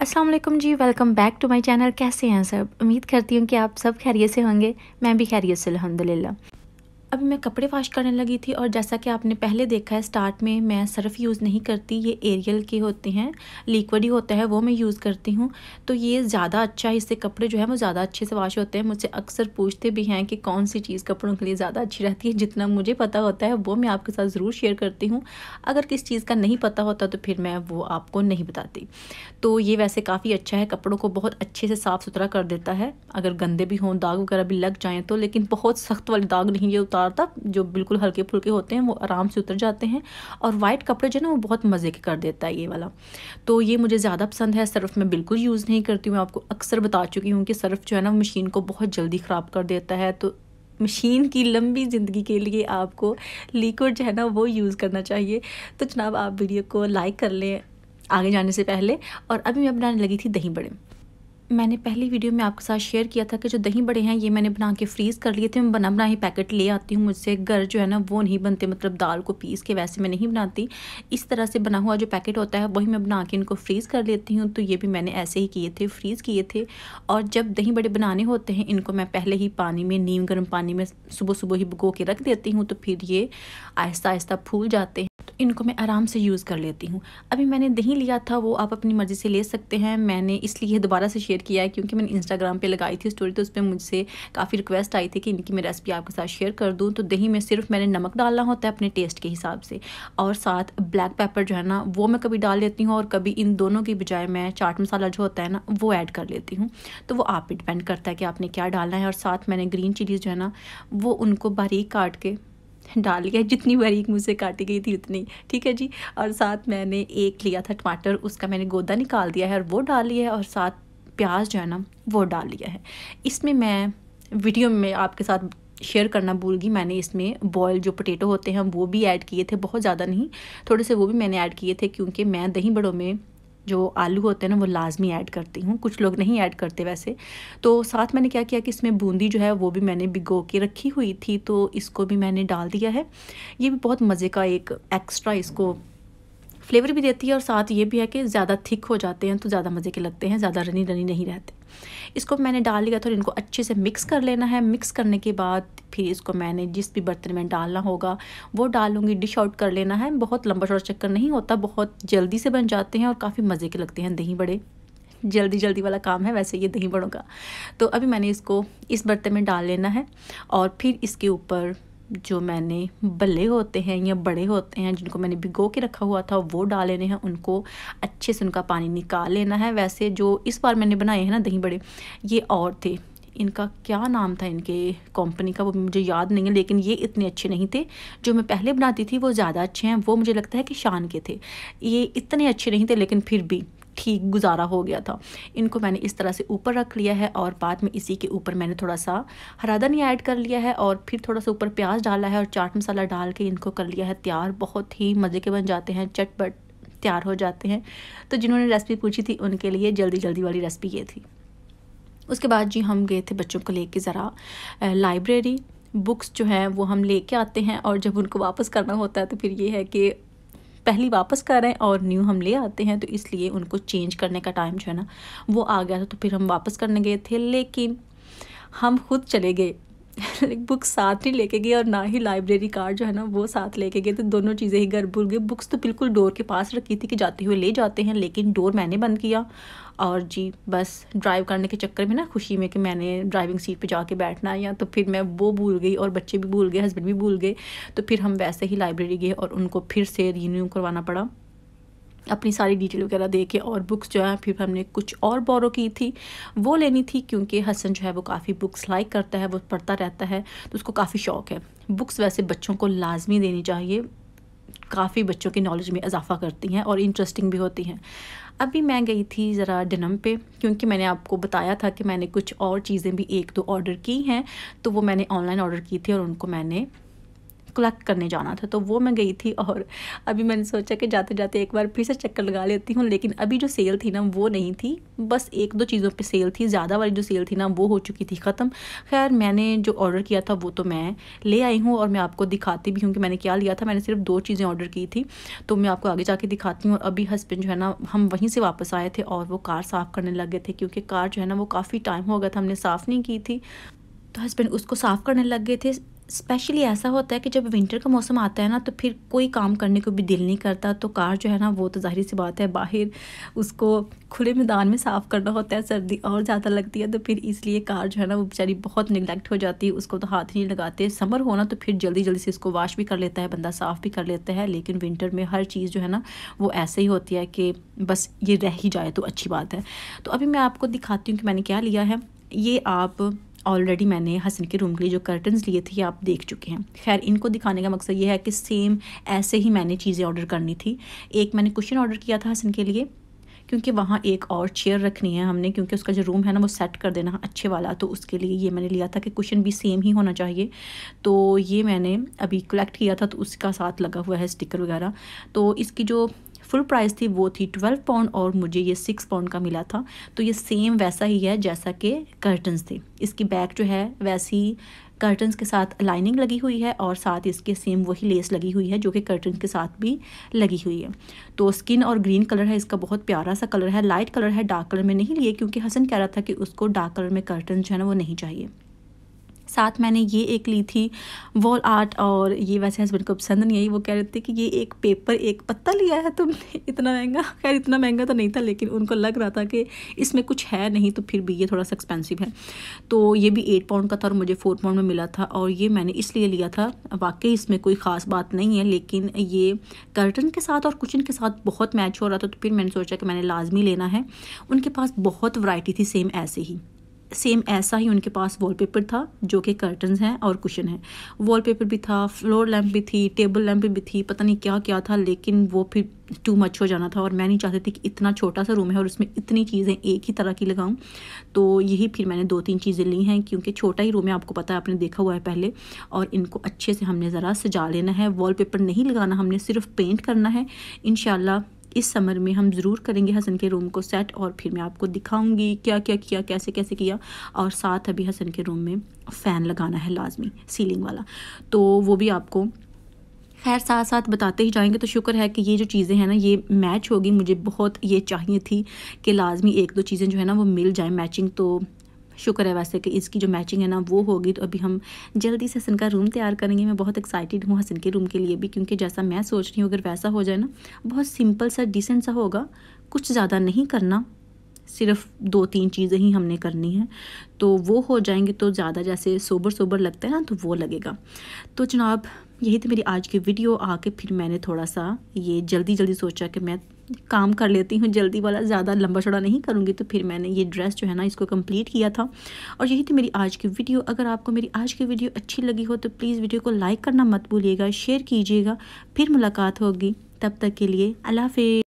Aslam ji welcome back to my channel कैसे हैं सब उम्मीद करती हूँ कि आप सब खैरियत से होंगे मैं भी खैरियत से अलहमदिल्ला अभी मैं कपड़े वाश करने लगी थी और जैसा कि आपने पहले देखा है स्टार्ट में मैं सर्फ़ यूज़ नहीं करती ये एरियल के होते हैं लिक्विड ही होता है वो मैं यूज़ करती हूँ तो ये ज़्यादा अच्छा है इससे कपड़े जो है वो ज़्यादा अच्छे से वाश होते हैं मुझसे अक्सर पूछते भी हैं कि कौन सी चीज़ कपड़ों के लिए ज़्यादा अच्छी रहती है जितना मुझे पता होता है वो मैं आपके साथ ज़रूर शेयर करती हूँ अगर किस चीज़ का नहीं पता होता तो फिर मैं वो आपको नहीं बताती तो ये वैसे काफ़ी अच्छा है कपड़ों को बहुत अच्छे से साफ़ सुथरा कर देता है अगर गंदे भी हों दाग वगैरह भी लग जाएँ तो लेकिन बहुत सख्त वाले दाग नहीं ये उतार शरारा तक जो बिल्कुल हल्के फुल्के होते हैं वो आराम से उतर जाते हैं और वाइट कपड़े जो है ना वो बहुत मज़े के कर देता है ये वाला तो ये मुझे ज़्यादा पसंद है सर्फ मैं बिल्कुल यूज़ नहीं करती हूँ आपको अक्सर बता चुकी हूँ कि सर्फ जो है ना मशीन को बहुत जल्दी ख़राब कर देता है तो मशीन की लंबी ज़िंदगी के लिए आपको लिक्विड जो है ना वो यूज़ करना चाहिए तो जनाब आप वीडियो को लाइक कर लें आगे जाने से पहले और अभी मैं बनाने लगी थी दही बड़े मैंने पहली वीडियो में आपके साथ शेयर किया था कि जो दही बड़े हैं ये मैंने बना के फ्रीज़ कर लिए थे मैं बना बना ही पैकेट ले आती हूँ मुझसे घर जो है ना वो नहीं बनते मतलब दाल को पीस के वैसे मैं नहीं बनाती इस तरह से बना हुआ जो पैकेट होता है वही मैं बना के इनको फ्रीज़ कर लेती हूँ तो ये भी मैंने ऐसे ही किए थे फ्रीज़ किए थे और जब दही बड़े बनाने होते हैं इनको मैं पहले ही पानी में नीम गर्म पानी में सुबह सुबह ही भुगो के रख देती हूँ तो फिर ये आहिस्ता आहिस्ता फूल जाते हैं इनको मैं आराम से यूज़ कर लेती हूँ अभी मैंने दही लिया था वो आप अपनी मर्ज़ी से ले सकते हैं मैंने इसलिए दोबारा से शेयर किया है क्योंकि मैंने इंस्टाग्राम पे लगाई थी स्टोरी तो उस पर मुझसे काफ़ी रिक्वेस्ट आई थी कि इनकी मैं रेसिपी आपके साथ शेयर कर दूँ तो दही में सिर्फ मैंने नमक डालना होता है अपने टेस्ट के हिसाब से और साथ ब्लैक पेपर जो है ना वो मैं कभी डाल लेती हूँ और कभी इन दोनों की बजाय मैं चाट मसाला जो होता है ना वो ऐड कर लेती हूँ तो वो आप पर डिपेंड करता है कि आपने क्या डालना है और साथ मैंने ग्रीन चिलीज़ जो है ना वो उनको बारीक काट के डाल लिया जितनी बारीक मुझसे काटी गई थी उतनी ठीक है जी और साथ मैंने एक लिया था टमाटर उसका मैंने गोदा निकाल दिया है और वो डाल लिया है और साथ प्याज जो है ना वो डाल लिया है इसमें मैं वीडियो में आपके साथ शेयर करना भूल गई मैंने इसमें बॉयल जो पोटेटो होते हैं वो भी ऐड किए थे बहुत ज़्यादा नहीं थोड़े से वो भी मैंने ऐड किए थे क्योंकि मैं दही बड़ों में जो आलू होते हैं ना वो लाजमी ऐड करती हूँ कुछ लोग नहीं ऐड करते वैसे तो साथ मैंने क्या किया कि इसमें बूंदी जो है वो भी मैंने भिगो के रखी हुई थी तो इसको भी मैंने डाल दिया है ये भी बहुत मज़े का एक एक्स्ट्रा इसको फ्लेवर भी देती है और साथ ये भी है कि ज़्यादा थिक हो जाते हैं तो ज़्यादा मज़े के लगते हैं ज़्यादा रनी रनी नहीं रहते इसको मैंने डाल लिया था और इनको अच्छे से मिक्स कर लेना है मिक्स करने के बाद फिर इसको मैंने जिस भी बर्तन में डालना होगा वो डालूंगी डिश आउट कर लेना है बहुत लंबा शोर चक्कर नहीं होता बहुत जल्दी से बन जाते हैं और काफ़ी मज़े के लगते हैं दही बड़े जल्दी जल्दी वाला काम है वैसे ये दही बड़ों का तो अभी मैंने इसको इस बर्तन में डाल लेना है और फिर इसके ऊपर जो मैंने बल्ले होते हैं या बड़े होते हैं जिनको मैंने भिगो के रखा हुआ था वो डाल लेने हैं उनको अच्छे से उनका पानी निकाल लेना है वैसे जो इस बार मैंने बनाए हैं ना दही बड़े ये और थे इनका क्या नाम था इनके कंपनी का वो मुझे याद नहीं है लेकिन ये इतने अच्छे नहीं थे जो मैं पहले बनाती थी वो ज़्यादा अच्छे हैं वो मुझे लगता है कि शान के थे ये इतने अच्छे नहीं थे लेकिन फिर भी ठीक गुजारा हो गया था इनको मैंने इस तरह से ऊपर रख लिया है और बाद में इसी के ऊपर मैंने थोड़ा सा हरा धनिया ऐड कर लिया है और फिर थोड़ा सा ऊपर प्याज डाला है और चाट मसाला डाल के इनको कर लिया है तैयार बहुत ही मज़े के बन जाते हैं चटपट तैयार हो जाते हैं तो जिन्होंने रेसिपी पूछी थी उनके लिए जल्दी जल्दी वाली रेसिपी ये थी उसके बाद जी हम गए थे बच्चों को लेके ज़रा लाइब्रेरी बुक्स जो हैं वो हम लेके आते हैं और जब उनको वापस करना होता है तो फिर ये है कि पहली वापस कर रहे हैं और न्यू हम ले आते हैं तो इसलिए उनको चेंज करने का टाइम जो है ना वो आ गया था तो फिर हम वापस करने गए थे लेकिन हम खुद चले गए बुक साथ नहीं लेके गई और ना ही लाइब्रेरी कार्ड जो है ना वो साथ लेके गए तो दोनों चीज़ें ही घर भूल गए बुक्स तो बिल्कुल डोर के पास रखी थी कि जाते हुए ले जाते हैं लेकिन डोर मैंने बंद किया और जी बस ड्राइव करने के चक्कर में ना खुशी में कि मैंने ड्राइविंग सीट पे जाके बैठना है या तो फिर मैं वो भूल गई और बच्चे भी भूल गए हस्बैंड भी भूल गए तो फिर हम वैसे ही लाइब्रेरी गए और उनको फिर से रीन्यू करवाना पड़ा अपनी सारी डिटेल वगैरह दे के और बुक्स जो है फिर हमने कुछ और बोरो की थी वो लेनी थी क्योंकि हसन जो है वो काफ़ी बुक्स लाइक करता है वो पढ़ता रहता है तो उसको काफ़ी शौक़ है बुक्स वैसे बच्चों को लाजमी देनी चाहिए काफ़ी बच्चों की नॉलेज में इजाफा करती हैं और इंटरेस्टिंग भी होती हैं अभी मैं गई थी ज़रा डिनम पे क्योंकि मैंने आपको बताया था कि मैंने कुछ और चीज़ें भी एक दो ऑर्डर की हैं तो वो मैंने ऑनलाइन ऑर्डर की थी और उनको मैंने कलेक्ट करने जाना था तो वो मैं गई थी और अभी मैंने सोचा कि जाते जाते एक बार फिर से चक्कर लगा लेती हूँ लेकिन अभी जो सेल थी ना वो नहीं थी बस एक दो चीज़ों पर सेल थी ज़्यादा वाली जो सेल थी ना वो हो चुकी थी ख़त्म खैर मैंने जो ऑर्डर किया था वो तो मैं ले आई हूँ और मैं आपको दिखाती भी हूँ कि मैंने क्या लिया था मैंने सिर्फ दो चीज़ें ऑर्डर की थी तो मैं आपको आगे जाके दिखाती हूँ और अभी हस्बैंड जो है ना हम वहीं से वापस आए थे और वो कार साफ़ करने लग गए थे क्योंकि कार जो है ना वो काफ़ी टाइम हो गया था हमने साफ़ नहीं की थी तो हस्बैंड उसको साफ़ करने लग गए थे स्पेशली ऐसा होता है कि जब विंटर का मौसम आता है ना तो फिर कोई काम करने को भी दिल नहीं करता तो कार जो है ना वो तो जाहिर सी बात है बाहर उसको खुले मैदान में साफ़ करना होता है सर्दी और ज़्यादा लगती है तो फिर इसलिए कार जो है ना वो बेचारी बहुत निगलेक्ट हो जाती है उसको तो हाथ नहीं लगाते समर होना तो फिर जल्दी जल्दी से इसको वाश भी कर लेता है बंदा साफ़ भी कर लेता है लेकिन विंटर में हर चीज़ जो है ना वो ऐसे ही होती है कि बस ये रह ही जाए तो अच्छी बात है तो अभी मैं आपको दिखाती हूँ कि मैंने क्या लिया है ये आप ऑलरेडी मैंने हसन के रूम के लिए जो कर्टन्स लिए थे ये आप देख चुके हैं खैर इनको दिखाने का मकसद ये है कि सेम ऐसे ही मैंने चीज़ें ऑर्डर करनी थी एक मैंने कुशन ऑर्डर किया था हसन के लिए क्योंकि वहाँ एक और चेयर रखनी है हमने क्योंकि उसका जो रूम है ना वो सेट कर देना अच्छे वाला तो उसके लिए ये मैंने लिया था कि कुशन भी सेम ही होना चाहिए तो ये मैंने अभी कलेक्ट किया था तो उसका साथ लगा हुआ है स्टिकर वगैरह तो इसकी जो फुल प्राइस थी वो थी ट्वेल्व पाउंड और मुझे ये सिक्स पाउंड का मिला था तो ये सेम वैसा ही है जैसा कि कर्टन्स थे इसकी बैक जो है वैसी कर्टन्स के साथ लाइनिंग लगी हुई है और साथ इसके सेम वही लेस लगी हुई है जो कि कर्टन के साथ भी लगी हुई है तो स्किन और ग्रीन कलर है इसका बहुत प्यारा सा कलर है लाइट कलर है डार्क कलर में नहीं लिए क्योंकि हसन कह रहा था कि उसको डार्क कलर में कर्टन जो है ना वो नहीं चाहिए साथ मैंने ये एक ली थी वॉल आर्ट और ये वैसे हस्बैंड को पसंद नहीं आई वो कह रहे थे कि ये एक पेपर एक पत्ता लिया है तुमने इतना महंगा खैर इतना महंगा तो नहीं था लेकिन उनको लग रहा था कि इसमें कुछ है नहीं तो फिर भी ये थोड़ा सा एक्सपेंसिव है तो ये भी एट पाउंड का था और मुझे फोर पाउंड में मिला था और ये मैंने इसलिए लिया था वाकई इसमें कोई ख़ास बात नहीं है लेकिन ये कर्टन के साथ और कुचन के साथ बहुत मैच हो रहा था तो फिर मैंने सोचा कि मैंने लाजमी लेना है उनके पास बहुत वरायटी थी सेम ऐसे ही सेम ऐसा ही उनके पास वॉलपेपर था जो कि कर्टन हैं और कुशन है वॉलपेपर भी था फ्लोर लैंप भी थी टेबल लैंप भी थी पता नहीं क्या क्या था लेकिन वो फिर टू मच हो जाना था और मैं नहीं चाहती थी कि इतना छोटा सा रूम है और उसमें इतनी चीज़ें एक ही तरह की लगाऊं तो यही फिर मैंने दो तीन चीज़ें ली हैं क्योंकि छोटा ही रूम है आपको पता है आपने देखा हुआ है पहले और इनको अच्छे से हमने ज़रा सजा लेना है वॉलपेपर नहीं लगाना हमने सिर्फ पेंट करना है इन इस समर में हम ज़रूर करेंगे हसन के रूम को सेट और फिर मैं आपको दिखाऊंगी क्या क्या किया कैसे कैसे किया और साथ अभी हसन के रूम में फ़ैन लगाना है लाजमी सीलिंग वाला तो वो भी आपको खैर साथ साथ बताते ही जाएंगे तो शुक्र है कि ये जो चीज़ें हैं ना ये मैच होगी मुझे बहुत ये चाहिए थी कि लाजमी एक दो चीज़ें जो है ना वो मिल जाए मैचिंग तो शुक्र है वैसे कि इसकी जो मैचिंग है ना वो होगी तो अभी हम जल्दी से हसन का रूम तैयार करेंगे मैं बहुत एक्साइटेड हूँ हसन के रूम के लिए भी क्योंकि जैसा मैं सोच रही हूँ अगर वैसा हो जाए ना बहुत सिंपल सा डिसेंट सा होगा कुछ ज़्यादा नहीं करना सिर्फ दो तीन चीज़ें ही हमने करनी है तो वो हो जाएंगे तो ज़्यादा जैसे सोबर सोबर लगता है ना तो वो लगेगा तो जनाब यही थी तो मेरी आज की वीडियो आके फिर मैंने थोड़ा सा ये जल्दी जल्दी सोचा कि मैं काम कर लेती हूँ जल्दी वाला ज़्यादा लंबा चौड़ा नहीं करूँगी तो फिर मैंने ये ड्रेस जो है ना इसको कंप्लीट किया था और यही थी तो मेरी आज की वीडियो अगर आपको मेरी आज की वीडियो अच्छी लगी हो तो प्लीज़ वीडियो को लाइक करना मत भूलिएगा शेयर कीजिएगा फिर मुलाकात होगी तब तक के लिए अल्लाह